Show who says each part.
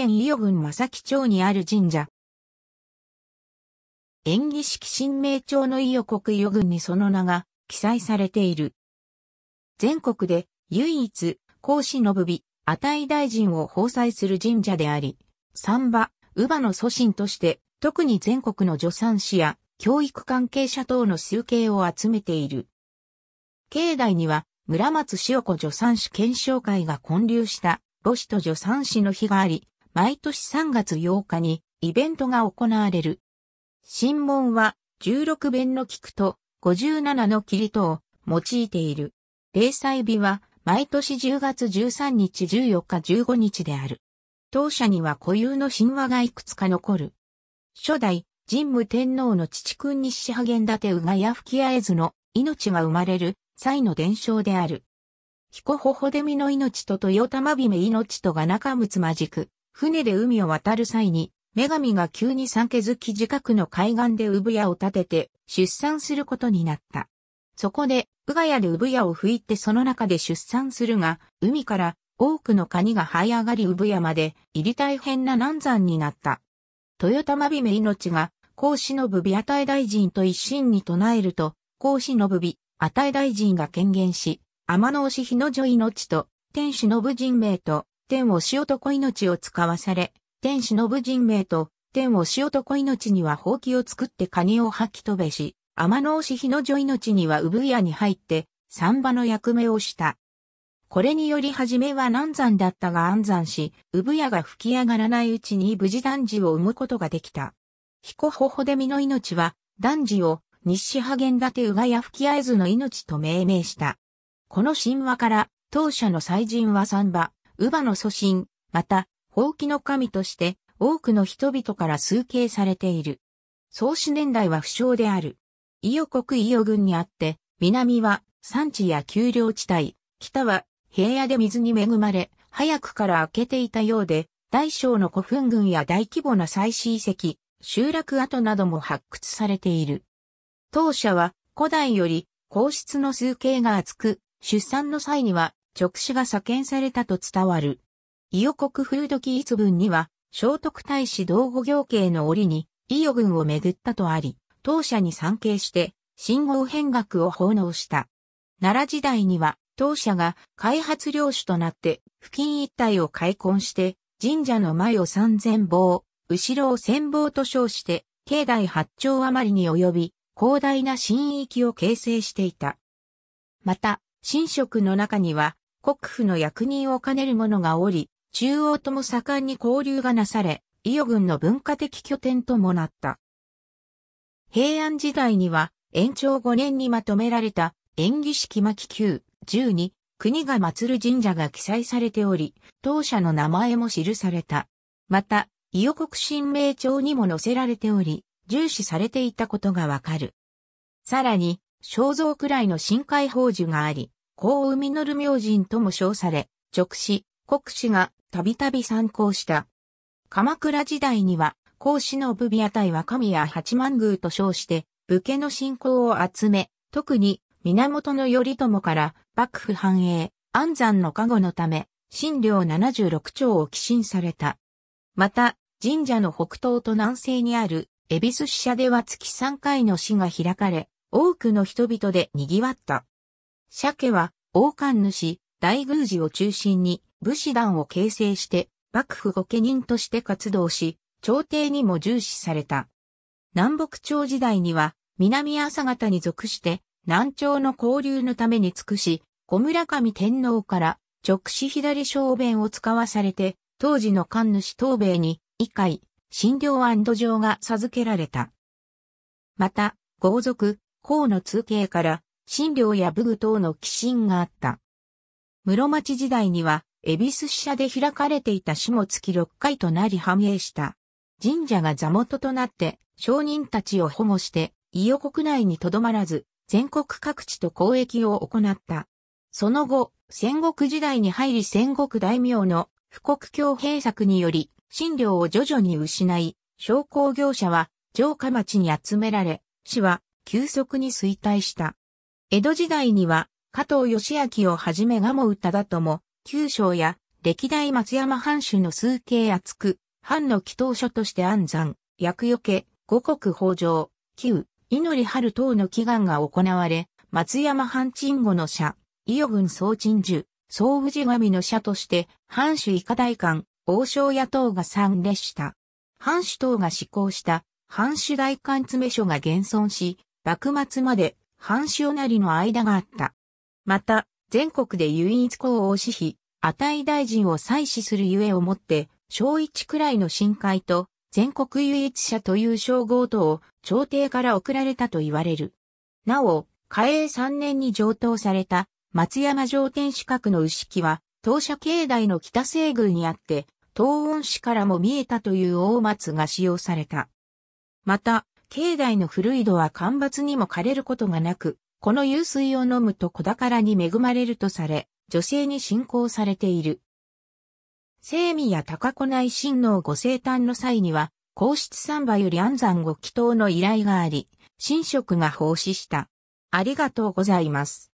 Speaker 1: 県伊予郡正木町にある神社。演技式神明町の伊予国伊予郡にその名が記載されている。全国で唯一、孔子信日、値大臣を奉祭する神社であり、三馬、乳母の祖神として、特に全国の助産師や教育関係者等の集計を集めている。境内には、村松塩子助産師検証会が建立した母子と助産師の碑があり、毎年3月8日にイベントが行われる。新聞は16弁の菊と57の霧とを用いている。霊祭日は毎年10月13日14日15日である。当社には固有の神話がいくつか残る。初代、神武天皇の父君に支派源立てうがや吹き合えずの命が生まれる際の伝承である。彦ほほでみの命と豊玉姫命とが仲むつまじく、船で海を渡る際に、女神が急に産気づき近くの海岸で産屋を建てて出産することになった。そこで、ウガヤで産屋を吹いてその中で出産するが、海から多くのカニが這い上がり産屋まで入り大変な難産になった。豊玉姫命が、孔子の部美与大臣と一心に唱えると、孔子の部美与大臣が権限し、天のし日の女命と、天主の部人名と、天をし男命を使わされ、天使の武人名と、天をし男命にはほうを作ってカニを吐き飛べし、天の押日の女命には産屋に入って、三馬の役目をした。これにより初めは難産だったが安産し、産屋が吹き上がらないうちに無事男児を産むことができた。彦ほほでみの命は、男児を日誌派源立てうがや吹き合えずの命と命名した。この神話から、当社の祭神は三馬、乳母の祖神、また、宝器の神として、多くの人々から崇敬されている。創始年代は不詳である。伊予国伊予郡にあって、南は山地や丘陵地帯、北は平野で水に恵まれ、早くから明けていたようで、大小の古墳群や大規模な祭祀遺跡、集落跡なども発掘されている。当社は古代より皇室の崇敬が厚く、出産の際には直視が左遷されたと伝わる。伊予国風土記一文には、聖徳太子道後行慶の折に、伊予軍を巡ったとあり、当社に参詣して、信号変革を奉納した。奈良時代には、当社が開発領主となって、付近一帯を開墾して、神社の前を三千坊、後ろを千坊と称して、境内八丁余りに及び、広大な神域を形成していた。また、神職の中には、国府の役人を兼ねる者がおり、中央とも盛んに交流がなされ、伊予郡の文化的拠点ともなった。平安時代には、延長5年にまとめられた、縁起式巻9、10国が祀る神社が記載されており、当社の名前も記された。また、伊予国神明帳にも載せられており、重視されていたことがわかる。さらに、肖像くらいの深海宝珠があり、高海のる明神とも称され、直子、国子がたびたび参考した。鎌倉時代には、孔子の武備屋隊は神や八幡宮と称して、武家の信仰を集め、特に源頼朝から幕府繁栄、安山の加護のため、神領76丁を寄進された。また、神社の北東と南西にある、恵比寿支社では月3回の市が開かれ、多くの人々で賑わった。鮭は、王冠主、大宮司を中心に武士団を形成して幕府御家人として活動し、朝廷にも重視された。南北朝時代には南朝方に属して南朝の交流のために尽くし、小村上天皇から直視左小便を使わされて、当時の官主東米に、以会、診療状が授けられた。また、豪族、公の通形から、診療や武具等の寄進があった。室町時代には、恵比寿支社で開かれていた下月6回となり繁栄した。神社が座元となって、商人たちを保護して、伊予国内にとどまらず、全国各地と交易を行った。その後、戦国時代に入り戦国大名の富国強閉策により、診療を徐々に失い、商工業者は城下町に集められ、市は急速に衰退した。江戸時代には、加藤義明をはじめ蒲生忠友、九章や、歴代松山藩主の数形厚く、藩の祈祷書として安山、厄除け、五穀豊穣、旧、祈り春等の祈願が行われ、松山藩鎮護の社、伊予郡総鎮守、総氏神の社として、藩主以下大官、王将野党が参列した。藩主党が施行した、藩主大官詰書が現存し、幕末まで藩潮なりの間があった。また、全国で唯一公王私費、値大臣を祭祀するゆえをもって、小一くらいの深海と、全国唯一者という称号等を朝廷から送られたと言われる。なお、嘉永3年に上等された松山上天守閣の牛木は、当社境内の北西宮にあって、東温市からも見えたという大松が使用された。また、境内の古井戸は干ばつにも枯れることがなく、この湧水を飲むと子宝に恵まれるとされ、女性に信仰されている。聖味や高子内親王ご生誕の際には、皇室三馬より安産ご祈祷の依頼があり、神職が奉仕した。ありがとうございます。